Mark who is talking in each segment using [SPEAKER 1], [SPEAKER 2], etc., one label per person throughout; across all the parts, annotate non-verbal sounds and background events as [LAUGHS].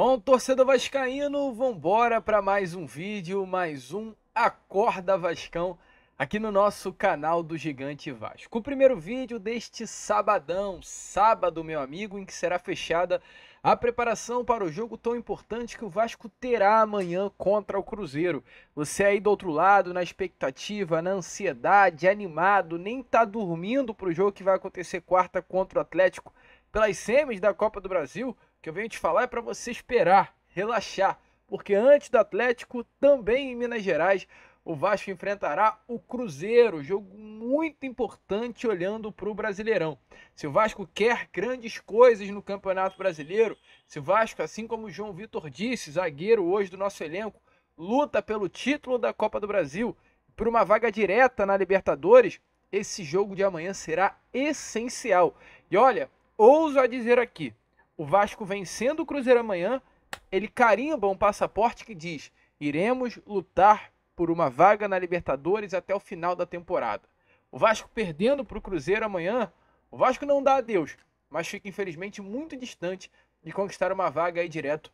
[SPEAKER 1] Bom, torcedor vascaíno, vambora para mais um vídeo, mais um Acorda Vascão aqui no nosso canal do Gigante Vasco. O primeiro vídeo deste sabadão, sábado, meu amigo, em que será fechada a preparação para o jogo tão importante que o Vasco terá amanhã contra o Cruzeiro. Você aí do outro lado, na expectativa, na ansiedade, animado, nem tá dormindo pro jogo que vai acontecer quarta contra o Atlético pelas semis da Copa do Brasil. O que eu venho te falar é para você esperar, relaxar, porque antes do Atlético, também em Minas Gerais, o Vasco enfrentará o Cruzeiro, jogo muito importante olhando para o Brasileirão. Se o Vasco quer grandes coisas no Campeonato Brasileiro, se o Vasco, assim como o João Vitor disse, zagueiro hoje do nosso elenco, luta pelo título da Copa do Brasil, por uma vaga direta na Libertadores, esse jogo de amanhã será essencial. E olha, ouso a dizer aqui, o Vasco vencendo o Cruzeiro amanhã, ele carimba um passaporte que diz: iremos lutar por uma vaga na Libertadores até o final da temporada. O Vasco perdendo para o Cruzeiro amanhã, o Vasco não dá adeus, mas fica infelizmente muito distante de conquistar uma vaga aí direto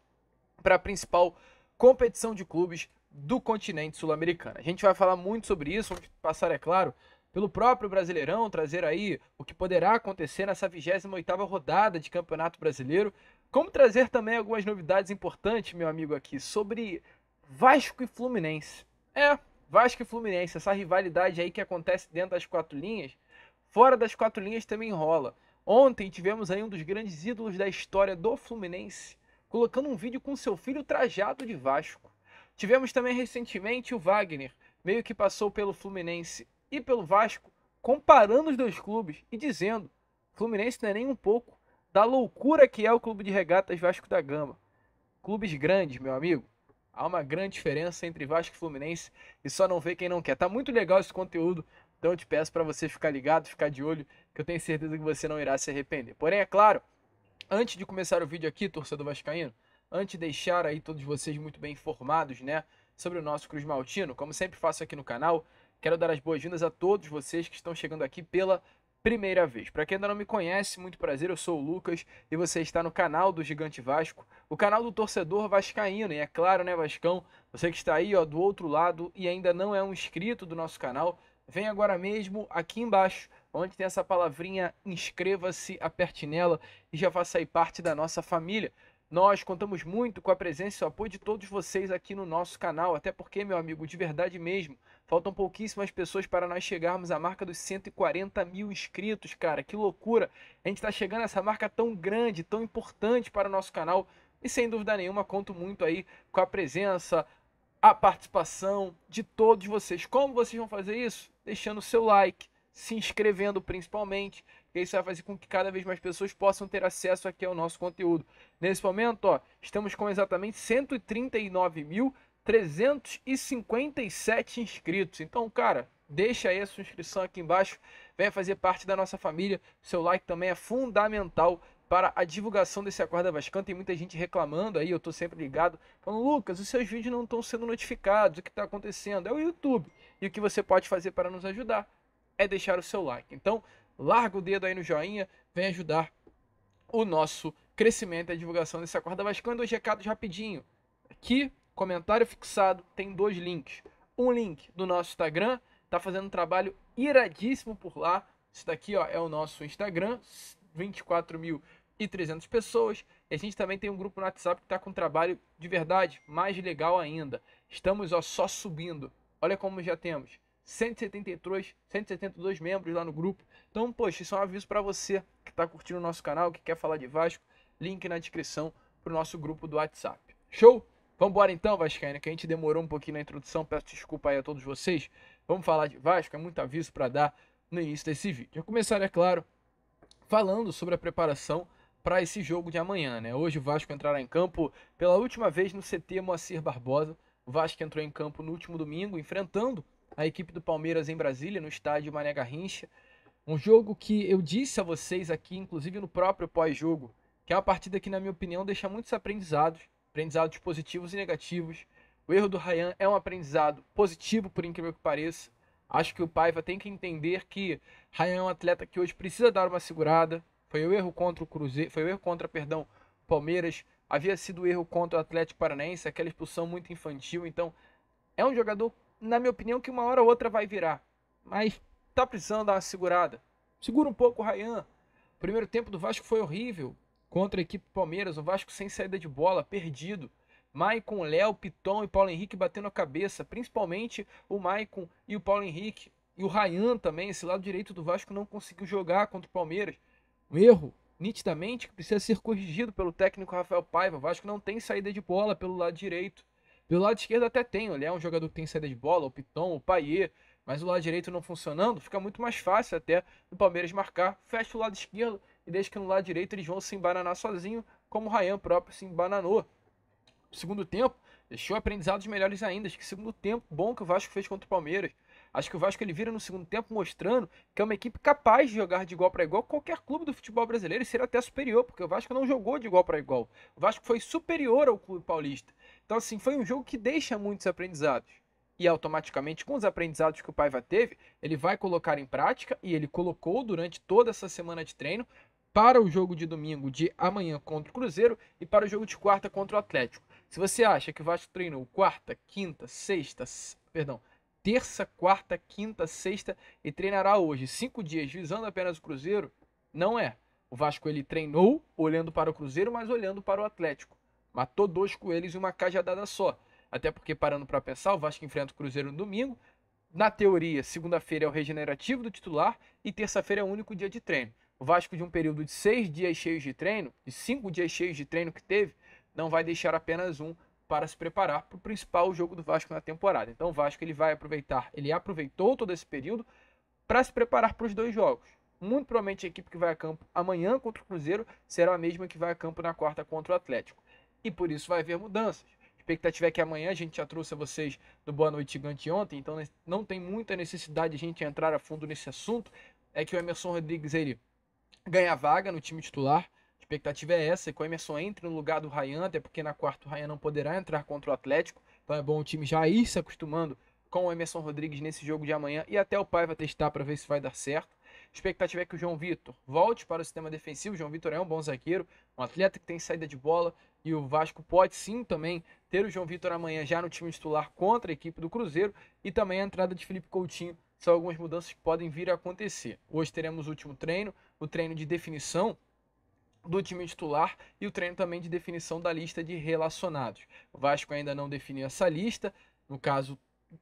[SPEAKER 1] para a principal competição de clubes do continente sul-americano. A gente vai falar muito sobre isso, vamos passar, é claro, pelo próprio Brasileirão, trazer aí o que poderá acontecer nessa 28 rodada de Campeonato Brasileiro, como trazer também algumas novidades importantes, meu amigo aqui, sobre Vasco e Fluminense. É, Vasco e Fluminense, essa rivalidade aí que acontece dentro das quatro linhas, fora das quatro linhas também rola. Ontem tivemos aí um dos grandes ídolos da história do Fluminense, colocando um vídeo com seu filho trajado de Vasco. Tivemos também recentemente o Wagner, meio que passou pelo Fluminense e pelo Vasco, comparando os dois clubes e dizendo: Fluminense não é nem um pouco da loucura que é o Clube de Regatas Vasco da Gama. Clubes grandes, meu amigo. Há uma grande diferença entre Vasco e Fluminense e só não vê quem não quer. Tá muito legal esse conteúdo, então eu te peço para você ficar ligado, ficar de olho, que eu tenho certeza que você não irá se arrepender. Porém, é claro, antes de começar o vídeo aqui, torcedor vascaíno, antes de deixar aí todos vocês muito bem informados, né, sobre o nosso Cruz Maltino, como sempre faço aqui no canal, Quero dar as boas-vindas a todos vocês que estão chegando aqui pela primeira vez. Para quem ainda não me conhece, muito prazer, eu sou o Lucas e você está no canal do Gigante Vasco, o canal do torcedor vascaíno. E é claro, né, Vascão, você que está aí, ó, do outro lado e ainda não é um inscrito do nosso canal, vem agora mesmo aqui embaixo, onde tem essa palavrinha inscreva-se, aperte nela e já faça aí parte da nossa família. Nós contamos muito com a presença e o apoio de todos vocês aqui no nosso canal, até porque, meu amigo, de verdade mesmo, faltam pouquíssimas pessoas para nós chegarmos à marca dos 140 mil inscritos, cara. Que loucura! A gente está chegando a essa marca tão grande, tão importante para o nosso canal. E sem dúvida nenhuma, conto muito aí com a presença, a participação de todos vocês. Como vocês vão fazer isso? Deixando o seu like, se inscrevendo principalmente, porque isso vai fazer com que cada vez mais pessoas possam ter acesso aqui ao nosso conteúdo. Nesse momento, ó, estamos com exatamente 139.357 inscritos. Então, cara, deixa aí a sua inscrição aqui embaixo, venha fazer parte da nossa família. Seu like também é fundamental para a divulgação desse Acorda Vascão. Tem muita gente reclamando aí, eu estou sempre ligado, falando, Lucas, os seus vídeos não estão sendo notificados, o que está acontecendo? É o YouTube. E o que você pode fazer para nos ajudar é deixar o seu like. Então, larga o dedo aí no joinha, vem ajudar o nosso crescimento e a divulgação desse Acorda Vascão. Dois recados rapidinho. Aqui, comentário fixado, tem dois links. Um link do nosso Instagram, tá fazendo um trabalho iradíssimo por lá. Isso daqui ó, é o nosso Instagram, 24.300 pessoas. E a gente também tem um grupo no WhatsApp que está com um trabalho de verdade mais legal ainda. Estamos ó, só subindo. Olha como já temos 173, 172 membros lá no grupo. Então, poxa, isso é um aviso para você que está curtindo o nosso canal, que quer falar de Vasco. Link na descrição para o nosso grupo do WhatsApp. Show? vamos embora então, Vascaína, que a gente demorou um pouquinho na introdução. Peço desculpa aí a todos vocês. Vamos falar de Vasco, é muito aviso para dar no início desse vídeo. Já começaria, é claro, falando sobre a preparação para esse jogo de amanhã, né? Hoje o Vasco entrará em campo pela última vez no CT Moacir Barbosa. O Vasco entrou em campo no último domingo, enfrentando a equipe do Palmeiras em Brasília, no estádio Mané Garrincha. Um jogo que eu disse a vocês aqui, inclusive no próprio pós-jogo, que é uma partida que, na minha opinião, deixa muitos aprendizados, aprendizados positivos e negativos. O erro do Ryan é um aprendizado positivo, por incrível que pareça. Acho que o Paiva tem que entender que Ryan é um atleta que hoje precisa dar uma segurada. Foi o erro contra o Cruzeiro, foi o erro contra, perdão, Palmeiras. Havia sido o erro contra o Atlético Paranaense, aquela expulsão muito infantil. Então, é um jogador na minha opinião, que uma hora ou outra vai virar. Mas tá precisando dar uma segurada. Segura um pouco o Rayan. O primeiro tempo do Vasco foi horrível. Contra a equipe Palmeiras, o Vasco sem saída de bola, perdido. Maicon, Léo, Piton e Paulo Henrique batendo a cabeça, principalmente o Maicon e o Paulo Henrique. E o Rayan também, esse lado direito do Vasco não conseguiu jogar contra o Palmeiras. Um erro, nitidamente, que precisa ser corrigido pelo técnico Rafael Paiva. O Vasco não tem saída de bola pelo lado direito. Pelo lado esquerdo até tem, ele é um jogador que tem saída de bola, o Piton, o Paier, mas o lado direito não funcionando, fica muito mais fácil até do Palmeiras marcar. Fecha o lado esquerdo e deixa que no lado direito eles vão se embananar sozinho, como o Ryan próprio se embananou. Segundo tempo, deixou aprendizados melhores ainda. Acho que segundo tempo bom que o Vasco fez contra o Palmeiras. Acho que o Vasco ele vira no segundo tempo mostrando que é uma equipe capaz de jogar de igual para igual qualquer clube do futebol brasileiro e ser até superior, porque o Vasco não jogou de igual para igual. O Vasco foi superior ao clube paulista. Então, assim, foi um jogo que deixa muitos aprendizados. E automaticamente, com os aprendizados que o Paiva teve, ele vai colocar em prática e ele colocou durante toda essa semana de treino para o jogo de domingo de amanhã contra o Cruzeiro e para o jogo de quarta contra o Atlético. Se você acha que o Vasco treinou quarta, quinta, sexta, perdão, terça, quarta, quinta, sexta e treinará hoje cinco dias visando apenas o Cruzeiro, não é. O Vasco ele treinou olhando para o Cruzeiro, mas olhando para o Atlético. Matou dois coelhos em uma cajadada só. Até porque, parando para pensar, o Vasco enfrenta o Cruzeiro no domingo. Na teoria, segunda-feira é o regenerativo do titular e terça-feira é o único dia de treino. O Vasco, de um período de seis dias cheios de treino, de cinco dias cheios de treino que teve, não vai deixar apenas um para se preparar para o principal jogo do Vasco na temporada. Então o Vasco ele vai aproveitar, ele aproveitou todo esse período para se preparar para os dois jogos. Muito provavelmente a equipe que vai a campo amanhã contra o Cruzeiro será a mesma que vai a campo na quarta contra o Atlético e por isso vai haver mudanças. A expectativa é que amanhã a gente já trouxe a vocês do Boa Noite Gigante ontem, então não tem muita necessidade de a gente entrar a fundo nesse assunto. É que o Emerson Rodrigues ele ganha a vaga no time titular. A expectativa é essa, que o Emerson entre no lugar do Ryan, até porque na quarta o Ryan não poderá entrar contra o Atlético. Então é bom o time já ir se acostumando com o Emerson Rodrigues nesse jogo de amanhã e até o pai vai testar para ver se vai dar certo. A expectativa é que o João Vitor volte para o sistema defensivo. O João Vitor é um bom zagueiro, um atleta que tem saída de bola, e o Vasco pode sim também ter o João Vitor amanhã já no time titular contra a equipe do Cruzeiro e também a entrada de Felipe Coutinho são algumas mudanças que podem vir a acontecer. Hoje teremos o último treino, o treino de definição do time titular e o treino também de definição da lista de relacionados. O Vasco ainda não definiu essa lista, no caso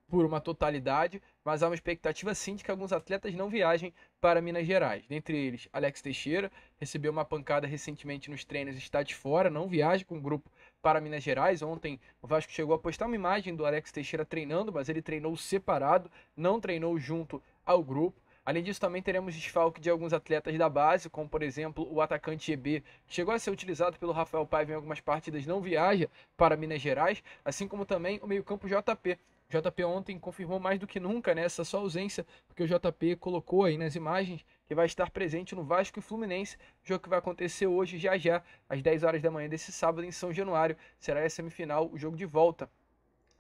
[SPEAKER 1] por uma totalidade, mas há uma expectativa sim de que alguns atletas não viajem para Minas Gerais. Dentre eles, Alex Teixeira recebeu uma pancada recentemente nos treinos, está de fora, não viaja com o grupo para Minas Gerais. Ontem o Vasco chegou a postar uma imagem do Alex Teixeira treinando, mas ele treinou separado, não treinou junto ao grupo. Além disso, também teremos desfalque de alguns atletas da base, como por exemplo o atacante EB, que chegou a ser utilizado pelo Rafael Paiva em algumas partidas, não viaja para Minas Gerais, assim como também o meio-campo JP, JP ontem confirmou mais do que nunca né, essa sua ausência, porque o JP colocou aí nas imagens que vai estar presente no Vasco e Fluminense, jogo que vai acontecer hoje já já, às 10 horas da manhã desse sábado em São Januário, será a semifinal, o jogo de volta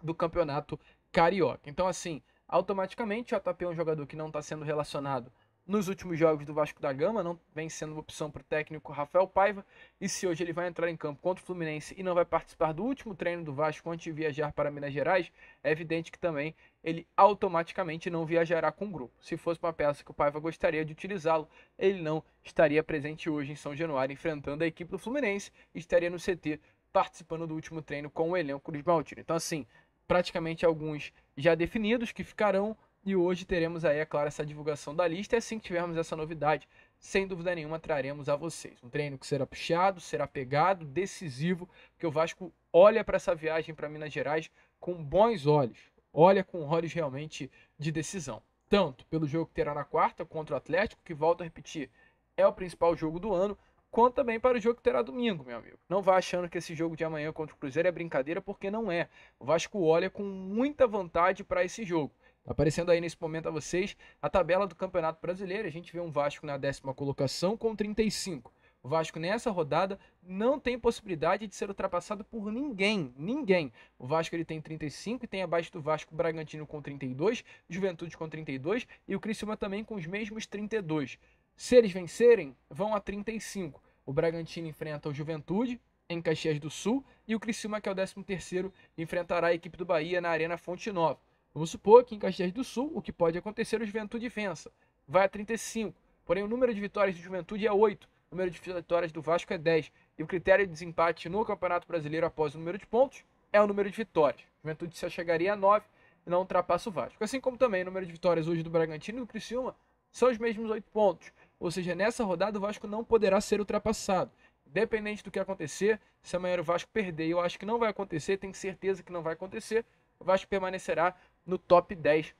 [SPEAKER 1] do Campeonato Carioca. Então assim, automaticamente o JP é um jogador que não está sendo relacionado nos últimos jogos do Vasco da Gama, não vem sendo opção para o técnico Rafael Paiva. E se hoje ele vai entrar em campo contra o Fluminense e não vai participar do último treino do Vasco antes de viajar para Minas Gerais, é evidente que também ele automaticamente não viajará com o grupo. Se fosse uma peça que o Paiva gostaria de utilizá-lo, ele não estaria presente hoje em São Januário enfrentando a equipe do Fluminense, estaria no CT participando do último treino com o elenco do Esmaltino. Então assim, praticamente alguns já definidos que ficarão e hoje teremos aí, é claro, essa divulgação da lista. E assim que tivermos essa novidade, sem dúvida nenhuma, traremos a vocês. Um treino que será puxado, será pegado, decisivo, porque o Vasco olha para essa viagem para Minas Gerais com bons olhos. Olha com olhos realmente de decisão. Tanto pelo jogo que terá na quarta contra o Atlético, que volto a repetir, é o principal jogo do ano, quanto também para o jogo que terá domingo, meu amigo. Não vá achando que esse jogo de amanhã contra o Cruzeiro é brincadeira, porque não é. O Vasco olha com muita vontade para esse jogo. Aparecendo aí nesse momento a vocês a tabela do Campeonato Brasileiro. A gente vê um Vasco na décima colocação com 35. O Vasco nessa rodada não tem possibilidade de ser ultrapassado por ninguém, ninguém. O Vasco ele tem 35 e tem abaixo do Vasco Bragantino com 32, Juventude com 32 e o Criciúma também com os mesmos 32. Se eles vencerem, vão a 35. O Bragantino enfrenta o Juventude em Caxias do Sul e o Criciúma, que é o 13º, enfrentará a equipe do Bahia na Arena Fonte Nova. Vamos supor que em Caxias do Sul, o que pode acontecer é o Juventude vença. Vai a 35. Porém, o número de vitórias do Juventude é 8. O número de vitórias do Vasco é 10. E o critério de desempate no Campeonato Brasileiro após o número de pontos é o número de vitórias. O Juventude só chegaria a 9 e não ultrapassa o Vasco. Assim como também o número de vitórias hoje do Bragantino e do Criciúma são os mesmos 8 pontos. Ou seja, nessa rodada o Vasco não poderá ser ultrapassado. Independente do que acontecer, se amanhã o Vasco perder, eu acho que não vai acontecer, tenho certeza que não vai acontecer, o Vasco permanecerá no top 10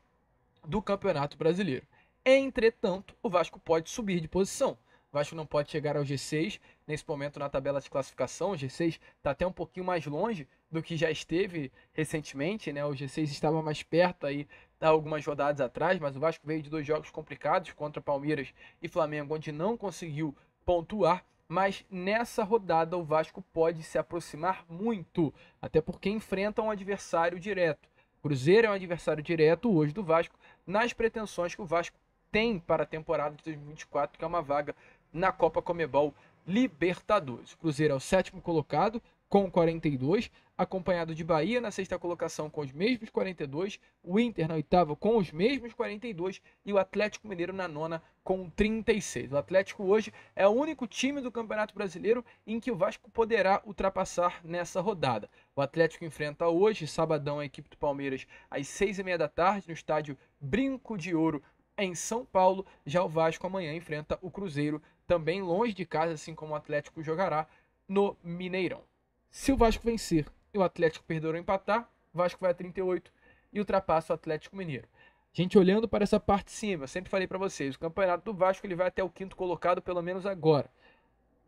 [SPEAKER 1] do Campeonato Brasileiro. Entretanto, o Vasco pode subir de posição. O Vasco não pode chegar ao G6 nesse momento na tabela de classificação. O G6 está até um pouquinho mais longe do que já esteve recentemente, né? O G6 estava mais perto aí algumas rodadas atrás, mas o Vasco veio de dois jogos complicados contra Palmeiras e Flamengo, onde não conseguiu pontuar. Mas nessa rodada o Vasco pode se aproximar muito, até porque enfrenta um adversário direto. Cruzeiro é um adversário direto hoje do Vasco, nas pretensões que o Vasco tem para a temporada de 2024, que é uma vaga na Copa Comebol Libertadores. O Cruzeiro é o sétimo colocado com 42, acompanhado de Bahia na sexta colocação com os mesmos 42, o Inter na oitava com os mesmos 42 e o Atlético Mineiro na nona com 36. O Atlético hoje é o único time do Campeonato Brasileiro em que o Vasco poderá ultrapassar nessa rodada. O Atlético enfrenta hoje, sabadão, a equipe do Palmeiras às seis e meia da tarde no estádio Brinco de Ouro em São Paulo. Já o Vasco amanhã enfrenta o Cruzeiro também longe de casa, assim como o Atlético jogará no Mineirão. Se o Vasco vencer e o Atlético perdeu ou empatar. Vasco vai a 38 e ultrapassa o Atlético Mineiro. Gente, olhando para essa parte de cima, eu sempre falei para vocês, o campeonato do Vasco ele vai até o quinto colocado, pelo menos agora.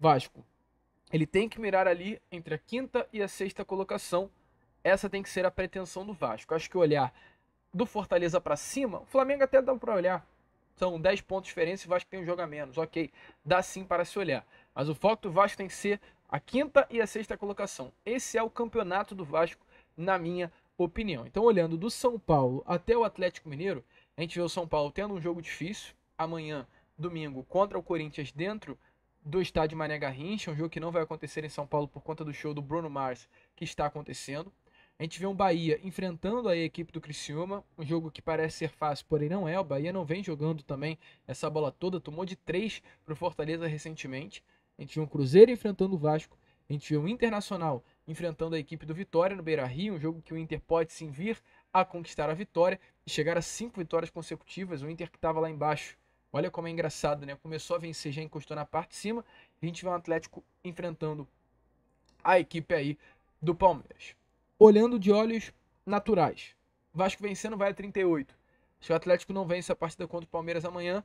[SPEAKER 1] Vasco, ele tem que mirar ali entre a quinta e a sexta colocação. Essa tem que ser a pretensão do Vasco. Acho que olhar do Fortaleza para cima, o Flamengo até dá para olhar. São 10 pontos de diferença e o Vasco tem um jogo a menos, ok. Dá sim para se olhar. Mas o foco do Vasco tem que ser a quinta e a sexta colocação. Esse é o campeonato do Vasco, na minha opinião. Então, olhando do São Paulo até o Atlético Mineiro, a gente vê o São Paulo tendo um jogo difícil amanhã, domingo, contra o Corinthians dentro do estádio Mané Garrincha, um jogo que não vai acontecer em São Paulo por conta do show do Bruno Mars que está acontecendo. A gente vê um Bahia enfrentando a equipe do Criciúma, um jogo que parece ser fácil, porém não é. O Bahia não vem jogando também essa bola toda, tomou de três para o Fortaleza recentemente a gente viu um Cruzeiro enfrentando o Vasco, a gente viu o Internacional enfrentando a equipe do Vitória no Beira-Rio, um jogo que o Inter pode sim vir a conquistar a vitória e chegar a cinco vitórias consecutivas, o Inter que estava lá embaixo. Olha como é engraçado, né? Começou a vencer, já encostou na parte de cima. A gente vê o um Atlético enfrentando a equipe aí do Palmeiras. Olhando de olhos naturais. Vasco vencendo vai a 38. Se o Atlético não vence a partida contra o Palmeiras amanhã,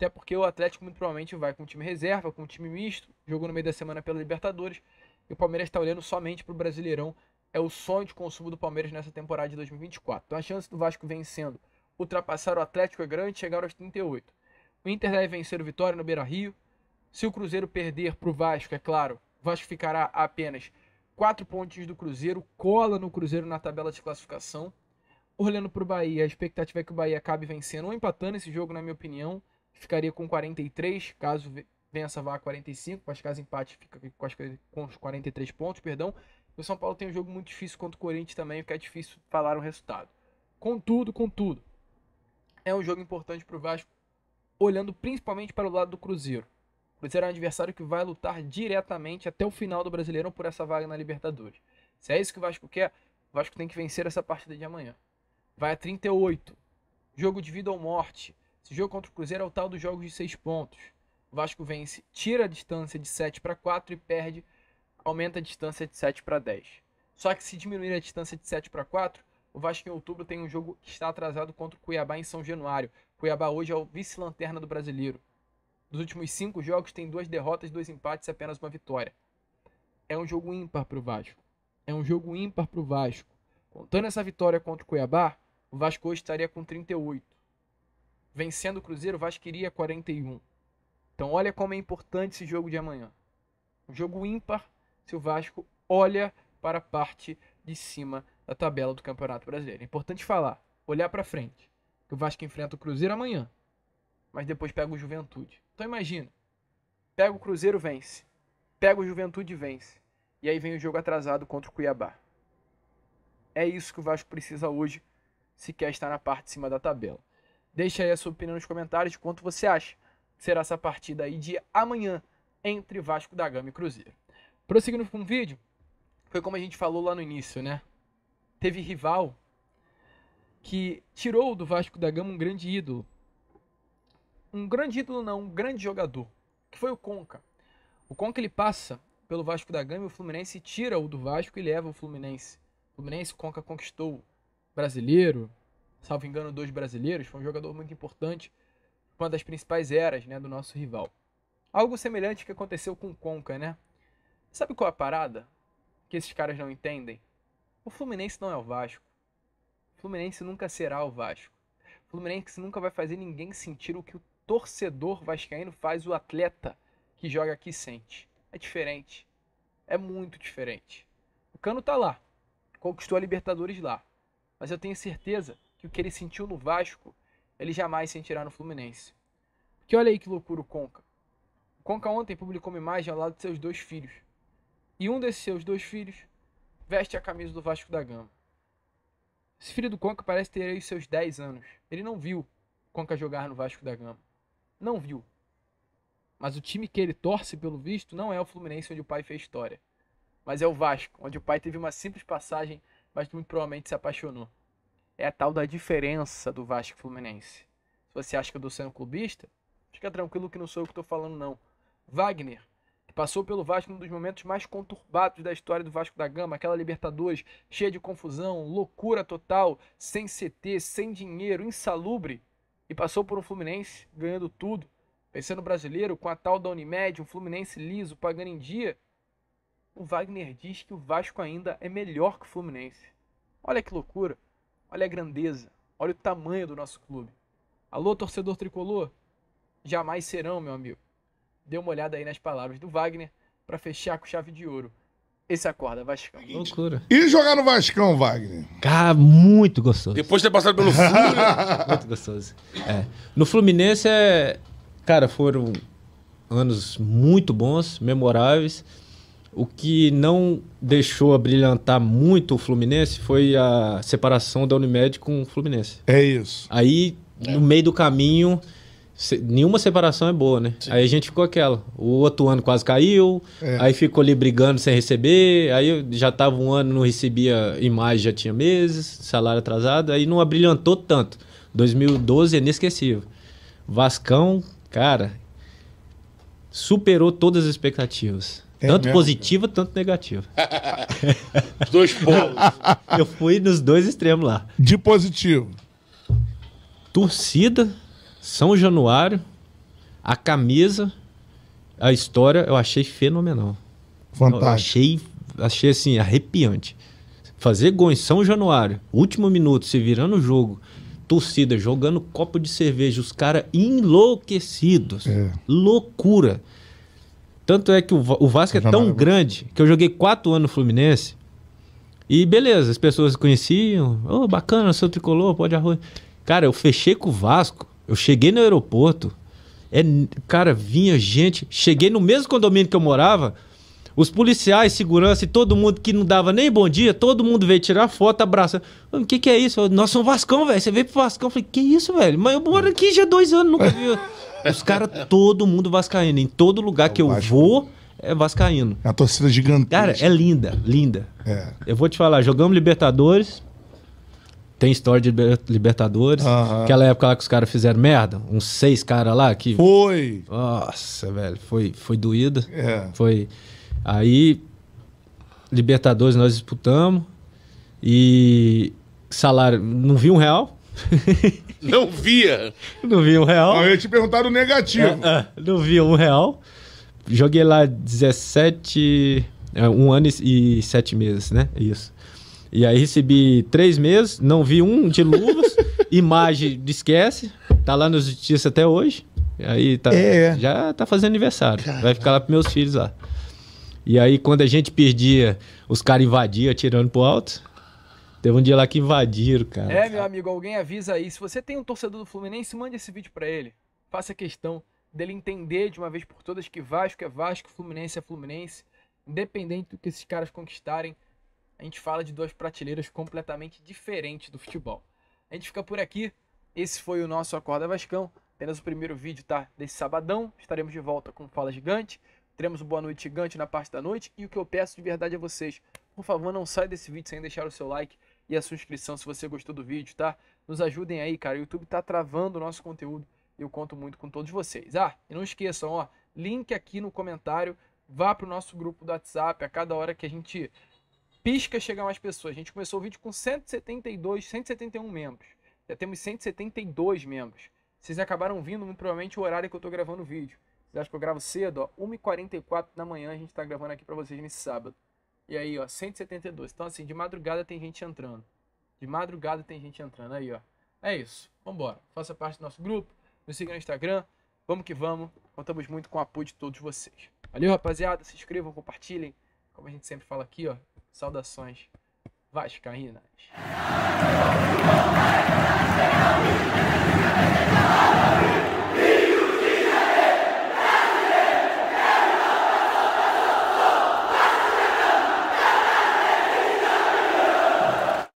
[SPEAKER 1] até porque o Atlético muito provavelmente vai com o time reserva, com o time misto, jogou no meio da semana pela Libertadores. E o Palmeiras está olhando somente para o Brasileirão. É o sonho de consumo do Palmeiras nessa temporada de 2024. Então a chance do Vasco vencendo, ultrapassar o Atlético é grande, chegar aos 38. O Inter deve vencer o Vitória no Beira Rio. Se o Cruzeiro perder para o Vasco, é claro, o Vasco ficará a apenas 4 pontos do Cruzeiro, cola no Cruzeiro na tabela de classificação. Olhando para o Bahia, a expectativa é que o Bahia acabe vencendo ou empatando esse jogo, na minha opinião ficaria com 43, caso vença vá a 45, mas caso empate fica com, as, com os 43 pontos, perdão. O São Paulo tem um jogo muito difícil contra o Corinthians também, que é difícil falar o um resultado. Contudo, contudo, é um jogo importante para o Vasco, olhando principalmente para o lado do Cruzeiro. O Cruzeiro é um adversário que vai lutar diretamente até o final do Brasileirão por essa vaga na Libertadores. Se é isso que o Vasco quer, o Vasco tem que vencer essa partida de amanhã. Vai a 38. Jogo de vida ou morte. Esse jogo contra o Cruzeiro é o tal dos jogos de 6 pontos. O Vasco vence, tira a distância de 7 para 4 e perde, aumenta a distância de 7 para 10. Só que se diminuir a distância de 7 para 4, o Vasco em outubro tem um jogo que está atrasado contra o Cuiabá em São Januário. Cuiabá hoje é o vice-lanterna do brasileiro. Dos últimos cinco jogos, tem duas derrotas, dois empates e apenas uma vitória. É um jogo ímpar para o Vasco. É um jogo ímpar para o Vasco. Contando essa vitória contra o Cuiabá, o Vasco hoje estaria com 38. Vencendo o Cruzeiro, o Vasco iria 41. Então olha como é importante esse jogo de amanhã. Um jogo ímpar se o Vasco olha para a parte de cima da tabela do Campeonato Brasileiro. É importante falar, olhar para frente. Que o Vasco enfrenta o Cruzeiro amanhã, mas depois pega o Juventude. Então imagina, pega o Cruzeiro, vence. Pega o Juventude, vence. E aí vem o jogo atrasado contra o Cuiabá. É isso que o Vasco precisa hoje se quer estar na parte de cima da tabela. Deixa aí a sua opinião nos comentários de quanto você acha que será essa partida aí de amanhã entre Vasco da Gama e Cruzeiro. Prosseguindo com o vídeo, foi como a gente falou lá no início, né? Teve rival que tirou do Vasco da Gama um grande ídolo. Um grande ídolo não, um grande jogador, que foi o Conca. O Conca ele passa pelo Vasco da Gama e o Fluminense tira o do Vasco e leva o Fluminense. O Fluminense, o Conca conquistou brasileiro, salvo engano, dois brasileiros, foi um jogador muito importante, uma das principais eras né, do nosso rival. Algo semelhante que aconteceu com o Conca, né? Sabe qual é a parada que esses caras não entendem? O Fluminense não é o Vasco. O Fluminense nunca será o Vasco. O Fluminense nunca vai fazer ninguém sentir o que o torcedor vascaíno faz o atleta que joga aqui sente. É diferente. É muito diferente. O Cano tá lá. Conquistou a Libertadores lá. Mas eu tenho certeza que o que ele sentiu no Vasco, ele jamais sentirá no Fluminense. Porque olha aí que loucura o Conca. O Conca ontem publicou uma imagem ao lado de seus dois filhos. E um desses seus dois filhos veste a camisa do Vasco da Gama. Esse filho do Conca parece ter aí os seus 10 anos. Ele não viu Conca jogar no Vasco da Gama. Não viu. Mas o time que ele torce, pelo visto, não é o Fluminense onde o pai fez história. Mas é o Vasco, onde o pai teve uma simples passagem, mas muito provavelmente se apaixonou é a tal da diferença do Vasco Fluminense. Se você acha que eu tô sendo clubista, fica tranquilo que não sou eu que estou falando, não. Wagner, que passou pelo Vasco num dos momentos mais conturbados da história do Vasco da Gama, aquela Libertadores cheia de confusão, loucura total, sem CT, sem dinheiro, insalubre, e passou por um Fluminense ganhando tudo, pensando brasileiro com a tal da Unimed, um Fluminense liso, pagando em dia. O Wagner diz que o Vasco ainda é melhor que o Fluminense. Olha que loucura! Olha a grandeza, olha o tamanho do nosso clube. Alô, torcedor tricolor? Jamais serão, meu amigo. Dê uma olhada aí nas palavras do Wagner para fechar com chave de ouro esse acorda Vascão. Loucura.
[SPEAKER 2] E jogar no Vascão, Wagner? Cara, muito gostoso. Depois de
[SPEAKER 1] ter passado pelo Fluminense. Né?
[SPEAKER 2] [LAUGHS] muito gostoso. É. No Fluminense, é... cara, foram anos muito bons, memoráveis. O que não deixou abrilhantar muito o Fluminense foi a separação da Unimed com o Fluminense. É isso. Aí, é. no meio do caminho, se, nenhuma separação é boa, né? Sim. Aí a gente ficou aquela. O outro ano quase caiu, é. aí ficou ali brigando sem receber, aí já tava um ano, não recebia imagem, já tinha meses, salário atrasado, aí não abrilhantou tanto. 2012 é inesquecível. Vascão, cara, superou todas as expectativas. É tanto mesmo, positiva, cara. tanto negativa. [LAUGHS] Os dois polos. Eu fui nos dois extremos lá. De positivo. Torcida, São Januário, a camisa, a história, eu achei fenomenal. Fantástico. Eu achei, achei assim, arrepiante. Fazer gol em São Januário, último minuto, se virando o jogo, torcida jogando copo de cerveja, os caras enlouquecidos. É. Loucura. Tanto é que o, Vasco é tão é grande que eu joguei quatro anos no Fluminense. E beleza, as pessoas conheciam. Ô, oh, bacana, seu tricolor, pode arroz. Cara, eu fechei com o Vasco. Eu cheguei no aeroporto. É, cara, vinha gente. Cheguei no mesmo condomínio que eu morava. Os policiais, segurança e todo mundo que não dava nem bom dia, todo mundo veio tirar foto, abraçando. O que, que é isso? Nós somos Vascão, velho. Você veio pro Vascão. Eu falei, que isso, velho? Mas eu moro aqui já há dois anos, nunca vi. [LAUGHS] Os caras, todo mundo vascaíno. Em todo lugar é que eu Vasco. vou, é vascaíno. É a torcida gigantesca. Cara, é linda, linda. É. Eu vou te falar, jogamos Libertadores, tem história de Libertadores. Aquela época lá que os caras fizeram merda, uns seis caras lá que. Foi! Nossa, velho, foi, foi doído. É. Foi. Aí, Libertadores nós disputamos e salário, não vi um real não via. Não via um real. Ah, eu te perguntar o negativo. É, é. não via um real. Joguei lá 17. É, um ano e sete meses, né? Isso. E aí recebi três meses, não vi um de luvas, [LAUGHS] imagem esquece, tá lá nos justiça até hoje. Aí tá, é. já tá fazendo aniversário. Caramba. Vai ficar lá pros meus filhos lá. E aí, quando a gente perdia, os caras invadiam atirando pro alto. Teve um dia lá que invadiram, cara. É, meu
[SPEAKER 1] amigo, alguém avisa aí. Se você tem um torcedor do Fluminense, mande esse vídeo para ele. Faça questão dele entender de uma vez por todas que Vasco é Vasco, Fluminense é Fluminense. Independente do que esses caras conquistarem, a gente fala de duas prateleiras completamente diferentes do futebol. A gente fica por aqui. Esse foi o nosso Acorda Vascão. Apenas o primeiro vídeo tá desse sabadão. Estaremos de volta com Fala Gigante. Teremos o Boa Noite Gigante na parte da noite. E o que eu peço de verdade a vocês, por favor, não saia desse vídeo sem deixar o seu like e a sua inscrição se você gostou do vídeo, tá? Nos ajudem aí, cara. O YouTube tá travando o nosso conteúdo e eu conto muito com todos vocês. Ah, e não esqueçam, ó, link aqui no comentário, vá pro nosso grupo do WhatsApp. A cada hora que a gente pisca, chega mais pessoas. A gente começou o vídeo com 172, 171 membros. Já temos 172 membros. Vocês acabaram vindo, muito provavelmente, o horário que eu tô gravando o vídeo. Vocês acham que eu gravo cedo? 1h44 da manhã a gente está gravando aqui para vocês nesse sábado. E aí, ó, 172. Então, assim, de madrugada tem gente entrando. De madrugada tem gente entrando. Aí, ó. É isso. Vambora. Faça parte do nosso grupo. Nos siga no Instagram. Vamos que vamos. Contamos muito com o apoio de todos vocês. Valeu, rapaziada. Se inscrevam, compartilhem. Como a gente sempre fala aqui, ó. Saudações. Vascaínas. Música